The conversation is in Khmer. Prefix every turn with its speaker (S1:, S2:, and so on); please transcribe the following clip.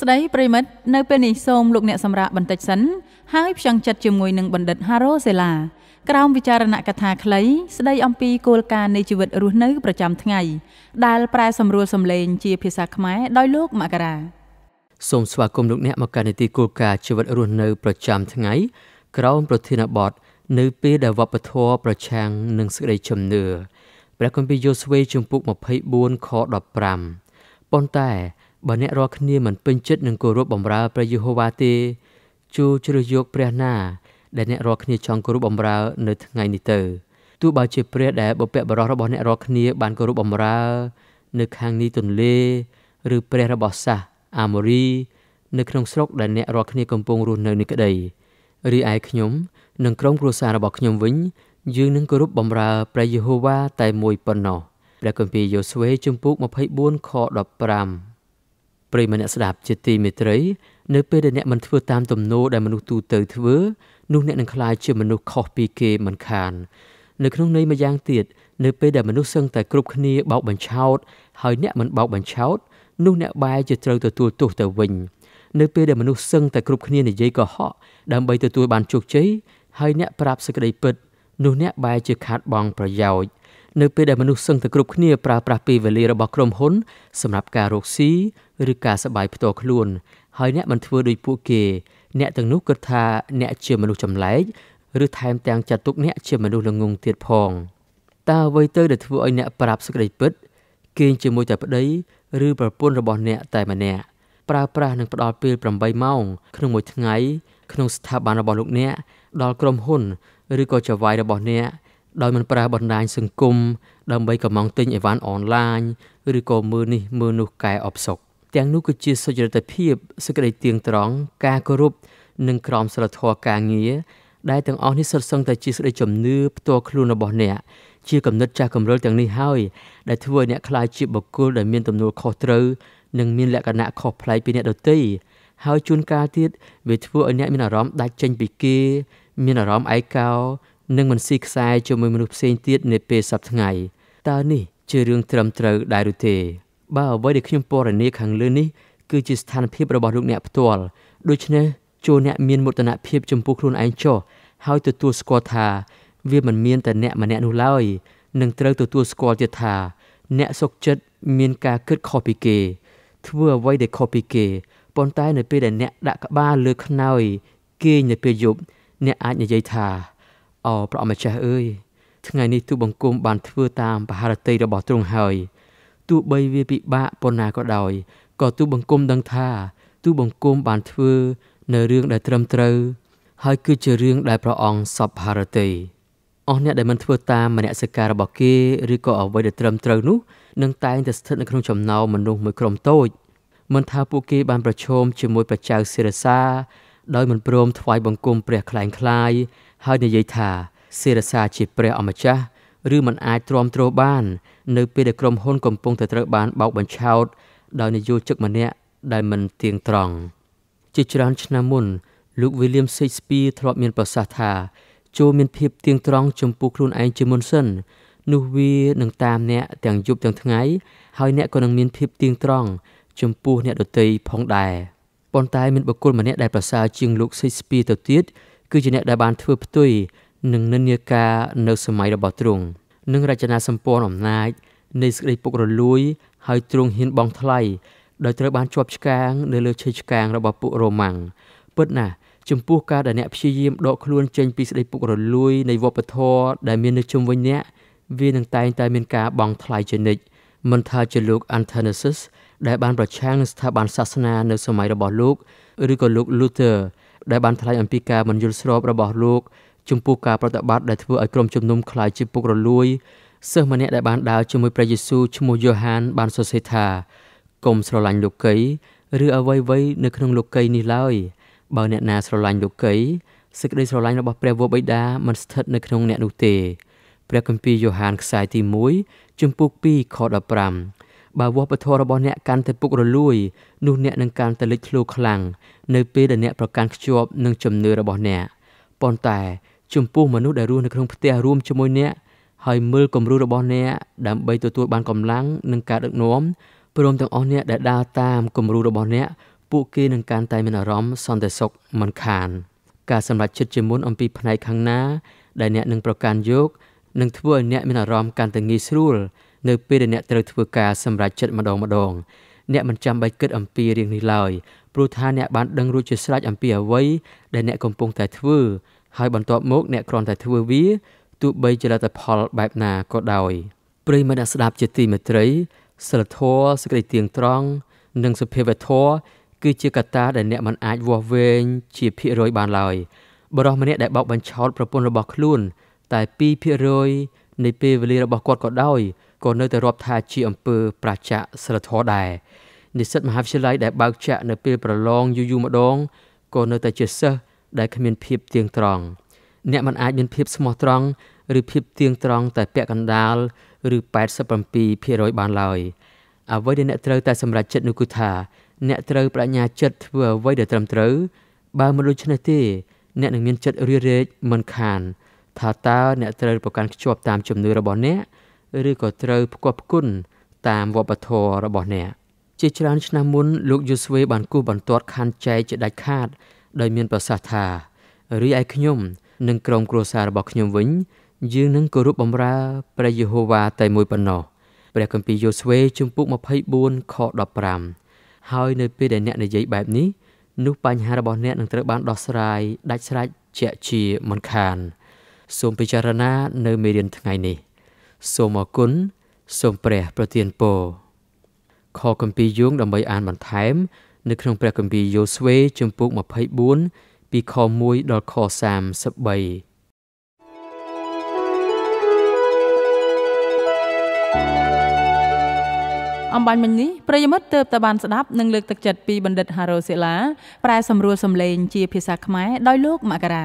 S1: ស្តីប្រិមិត្តនៅពេលនេះសូមលោកអ្នកសម្រាប់បន្តិចសិនហើយផ្ចង់ចិត្តជាមួយនឹងបណ្ឌិត Haro Sela ក្រោមវិចារណកថាខ្លីស្ដីអំពីគោលការណ៍នៃជីវិតរស់នៅប្រចាំថ្ងៃដែលប្រែសម្រួលសម្លេងជាភាសាខ្មែរដោយលោកមករា
S2: សូមស្វាគមន៍លោកអ្នកមកកាន់នីតិគោលការណ៍ជីវិតរស់នៅ ប្រចាំថ្ងៃក្រោមប្រធានបទនៅពេលដែលវប្បធម៌ប្រឆាំងនឹងសេចក្តីជំនឿព្រះគម្ពីរយូស្វេជំពូក24ខ15ប៉ុន្តែបើអ្នករាល់គ្នាមិនពេញចិត្តនឹងគោរពបម្រើព្រះយេហូវ៉ាទេជួជ្រើសយកព្រះណា ដែលអ្នករាល់គ្នាចង់គោរពបម្រើនៅថ្ងៃនេះទៅទោះបើជាព្រះដែលបុព្វបុរសរបស់អ្នករាល់គ្នាបានគោរពបម្រើនៅខាងនេះទន្លេ ឬព្រះរបស់សាសអាម៉ូរីនៅក្នុងស្រុកដែលអ្នករាល់គ្នាកំពុងរស់នៅនេះក្តីរីឯខ្ញុំនិងក្រុមគ្រួសាររបស់ខ្ញុំវិញយើងនឹងគោរពបម្រើព្រះយេហូវ៉ាតែមួយប៉ុណ្ណោះព្រះគម្ពីរយូស្វេជំពូក24ខ15ប្រិយមិត្តអ្នកស្ដាប់ជាទីមេត្រីនៅពេលដែលអ្នកមិនធ្វើតាមទំនោរដែលមនុស្សទូទៅធ្វើនោះអ្នកនឹងក្លាយជាមនុស្សខុសពីគេមិនខាននៅក្នុងន័យមួយយ៉ាងទៀតនៅពេលដែលមនុស្សសឹងតែគ្រប់គ្នាបោកបញ្ឆោតហើយអ្នកមិនបោកបញ្ឆោតនោះអ្នកបែរជាត្រូវទទួលទោសទៅវិញនៅពេលដែលមនុស្សសឹងតែគ្រប់គ្នានិយាយកុហកដើម្បីទទួលបានជោគជ័យហើយអ្នកប្រាប់សេចក្តីពិតនោះអ្នកបែរជាខាតបង់ប្រយោជន៍នៅពេលដែលមនុស្សសឹងតែគ្រប់គ្នាប្រើប្រាស់ពេលវេលារបស់ក្រុមហ៊ុន សម្រាប់ការរកស៊ីឬការសប្បាយផ្ទាល់ខ្លួនហើយអ្នកមិនធ្វើដូចពួកគេ អ្នកទាំងនោះគិតថាអ្នកជាមនុស្សចម្លែកឬថែមទាំងចាត់ទុកអ្នកជាមនុស្សល្ងងទៀតផងតើអ្វីទៅដែលធ្វើឲ្យអ្នកប្រាប់សេចក្តីពិតគេងជាមួយតែប្តីឬប្រពន្ធរបស់អ្នកតែម្នាក់ប្រើប្រាស់នឹងផ្ដល់ពេល8ម៉ោងក្នុងមួយថ្ងៃក្នុងស្ថាប័នរបស់លោកអ្នកដល់ក្រុមហ៊ុនឬក៏ចៅហ្វាយរបស់អ្នកដោយមិនប្រើបណ្ដាញសង្គមដើម្បីកម្មងទិញអីវ៉ាន់អនឡាញឬក៏មើលនេះមើលនោះកែអបសុកទាំងនោះគឺជាសុចរិតភាពសេចក្តីទៀងត្រង់ការគោរពនិងក្រមសីលធម៌ការងារដែលទាំងអស់នេះសុទ្ធសឹងតែជាសេចក្តីជំនឿផ្ទាល់ខ្លួនរបស់អ្នកជាគំនិតចាស់គំរលទាំងនេះហើយដែលធ្វើឲ្យអ្នកខ្លាចជាបុគ្គលដែលមានទំនួលខុសត្រូវនិងមាន លក្ខណៈខុសប្លែកពីអ្នកដទៃហើយជួនកាលទៀតវាធ្វើឲ្យអ្នកមានអារម្មណ៍ដាច់ចេញពីគេ មានអារម្មណ៍ឯកោនិងមិនស៊ីខ្សែជាមួយមនុស្សផ្សេងទៀតនាពេលសប្តាហ៍ថ្ងៃតើនេះជារឿងត្រឹមត្រូវដែរឬទេបើអ្វីដែលខ្ញុំពណ៌នាខាងលើនេះគឺជាស្ថានភាពរបស់លោកអ្នកផ្ទាល់ដូច្នេះចូលអ្នកមានមោទនភាពចំពោះខ្លួនឯងចុះហើយទទួលស្គាល់ថា វាមិនមានតែអ្នកម្នាក់នោះឡើយនឹងត្រូវទទួលស្គាល់ទៀតថា អ្នកសុខចិត្តមានការគិតខុសពីគេ ធ្វើអ្វីដែលខុសពីគេប៉ុន្តែនៅពេលដែលអ្នកដាក់ក្បាលលើខ្នើយគេងនៅពេលយប់អ្នកអាចនិយាយថាអោព្រះអម្ចាស់អើយ ថ្ងៃនេះទូបង្គំបានធ្វើតាមបហារតីរបស់ទ្រង់ហើយទោះបីវាពិបាកប៉ុណ្ណាក៏ដោយក៏ទូបង្គំដឹងថា ទូបង្គំបានធ្វើនៅរឿងដែលត្រឹមត្រូវហើយគឺជារឿងដែលព្រះអង្គសពហារតីអស់អ្នកដែលមិនធ្វើតាមមនសិការរបស់គេឬក៏អ្វីដែលត្រឹមត្រូវនោះនឹងតែងតែស្ថិតនៅក្នុងចំណោមមនុស្សមួយក្រុមតូច មិនថាពួកគេបានប្រឈមជាមួយប្រជៅសិរសាដោយមិនព្រមថ្វាយបង្គំព្រះខ្លែងខ្លាយហើយនិយាយថាសេរសាជាព្រះអម្ចាស់ ឬមិនអាចទ្រាំទ្របាន នៅពេលដែលក្រុមហ៊ុន កំពុងតែត្រូវបានបោកបញ្ឆោតដោយនយោជិកម្នាក់ដែលមិនទៀងត្រង់ជាច្រើនឆ្នាំមុន លោក William Shakespeare ធ្លាប់មានប្រសាសន៍ថាចូលមានភាពទៀងត្រង់ចំពោះខ្លួនឯងជាមុនសិននោះវានឹងតាមអ្នកទាំងយប់ទាំងថ្ងៃហើយអ្នកក៏នឹងមាន ភាពទៀងត្រង់ចំពោះអ្នកដទៃផងដែរប៉ុន្តែមានបុគ្គលម្នាក់ដែលប្រសើរជាងលោក Shakespeare ទៅទៀតគឺជាអ្នកដែលបានធ្វើផ្ទុយនឹងនិន្នាការនៅសម័យរបស់ទ្រង់និងរចនាសម្ព័ន្ធអំណាចនៃសេចក្តីពុករលួយហើយទ្រង់ហ៊ានបងថ្លៃដោយត្រូវបានជាប់ឆ្កាងនៅលើឈើឆ្កាងរបស់ពួករ៉ូម៉ាំងពិតណាស់ចំពោះការដែលអ្នកព្យាយាមដកខ្លួនចេញពីសេចក្តីពុករលួយនៃវប្បធម៌ដែលមាននៅជុំវិញអ្នកវានឹងតែងតែមានការបង់ថ្លៃជានិច្ចមិនថាជាលោក Antoninus ដែលបានប្រឆាំងនឹងស្ថាប័នសាសនានៅសម័យរបស់លោកឬក៏លោក Luther ដែលបានថ្លែងអំពីការមិនយល់ស្របរបស់លោកចំពោះការប្រតិបត្តិដែលធ្វើឲ្យក្រុមជំនុំខ្លាយជាពុករលួយសិស្សម្នាក់ដែលបានដើរជាមួយព្រះយេស៊ូវឈ្មោះយ៉ូហាន បានសរសេរថាកុំស្រឡាញ់លោកីឬអ្វីៗនៅក្នុងលោកីនេះឡើយបើអ្នកណាស្រឡាញ់លោកីសេចក្តីស្រឡាញ់របស់ព្រះវរបិតាមិនស្ថិតនៅក្នុងអ្នកនោះទេព្រះគម្ពីរយ៉ូហានខ្សែទី1ជំពូក2ខ15បើវប្បធម៌របស់អ្នកកាន់តែពុករលួយនោះអ្នកនឹងកាន់តែលេចធ្លោខ្លាំងនៅពេលដែលអ្នកប្រកាន់ខ្ជាប់នឹងជំនឿរបស់អ្នកប៉ុន្តែចំពោះមនុស្សដែលរស់នៅក្នុងផ្ទះរួមជាមួយអ្នកហើយមើលគំរូរបស់អ្នកដើម្បីទទួលបានកម្លាំងនិងការដឹកនាំព្រមទាំងអស់អ្នកដែលដើរតាមគំរូរបស់អ្នក ពួកគេនឹងកាន់តែមានអារម្មណ៍សន្តិសុខមិនខាន ការសម្រេចចិត្តជាមុនអំពីផ្នែកខាងណា ដែលអ្នកនឹងប្រកាន់យកនឹងធ្វើឲ្យអ្នកមានអារម្មណ៍កាន់តែងាយស្រួលនៅពេលដែលអ្នកត្រូវធ្វើការសម្រេចចិត្តម្ដងម្ដង អ្នកមិនចាំបាច់គិតអំពីរឿងនេះឡើយព្រោះថាអ្នកបានដឹងរួចជាស្រេចអំពីអ្វីដែលអ្នកកំពុងតែធ្វើហើយបន្ទាប់មកអ្នកគ្រាន់តែធ្វើវាទោះបីជាលទ្ធផលបែបណាក៏ដោយប្រិយមិត្តអ្នកស្ដាប់ជាទីមេត្រីសិលធម៌សេចក្តីទៀងត្រង់និងសុភាពធម៌គឺជាកត្តាដែលអ្នកមិនអាចវាស់វែងជាភាគរយបានឡើយបរិសម្នាក់ដែលបោកបញ្ឆោតប្រពន្ធរបស់ខ្លួនតែ2%នៃពេលវេលារបស់គាត់ក៏ដោយក៏នៅតែរាប់ថាជាអំពើប្រជាសិលធម៌ដែរនិស្សិតមហាវិទ្យាល័យដែលបើកចាក់នៅពេលប្រឡងយូរយូរម្ដងក៏នៅតែជាសិស្សដែលគ្មានភាពទៀងត្រង់អ្នកមិនអាចមានភាពស្មោះត្រង់ឬភាពទៀងត្រង់តែពាក់កណ្ដាលឬ87%បានឡើយអ្វីដែលអ្នកត្រូវតែសម្រេចចិត្តនោះគឺថាអ្នកត្រូវបញ្ញាចិត្តធ្វើអ្វីដែលត្រឹមត្រូវបើមិនដូច្នេះទេអ្នកនឹងមានចិត្តរារែកមិនខានថាតើអ្នកត្រូវប្រកាន់ខ្ជាប់តាមជំនឿរបស់អ្នកឬក៏ត្រូវផ្គប់ផ្គុនតាមវប្បធម៌របស់អ្នក ជាច្រើនឆ្នាំមុនលោកយូស្វេ បានគូសបន្ទាត់ខណ្ឌចែកជាដាច់ខាតដោយមានប្រសាសន៍ថារីឯខ្ញុំនិងក្រុមគ្រួសាររបស់ខ្ញុំវិញ យើងនឹងគោរពបម្រើព្រះយេហូវ៉ាតែមួយប៉ុណ្ណោះព្រះគម្ពីរយូស្វេ ជំពូក24ខ15ហើយនៅពេលដែលអ្នកនិយាយបែបនេះនោះបញ្ហារបស់អ្នកនឹងត្រូវបានដោះស្រាយដាច់ស្រេចជាជាមិនខានសូមពិចារណានៅមេរៀនថ្ងៃនេះសូមអរគុណសូមព្រះ ប្រទានពរខគម្ពីរយោងដើម្បី អានបន្ថែម នៅក្នុងព្រះគម្ពីរយូស្វេជំពូក24ពីខ1ដល់ខ33
S1: អំបញ្ញមិញនេះប្រិយមិត្តទើបតែបានស្ដាប់និងលើកទឹកចិត្តពីបណ្ឌិតហារ៉ូសេឡាប្រែសម្រួលសម្លេងជាភាសាខ្មែរដោយលោក មករា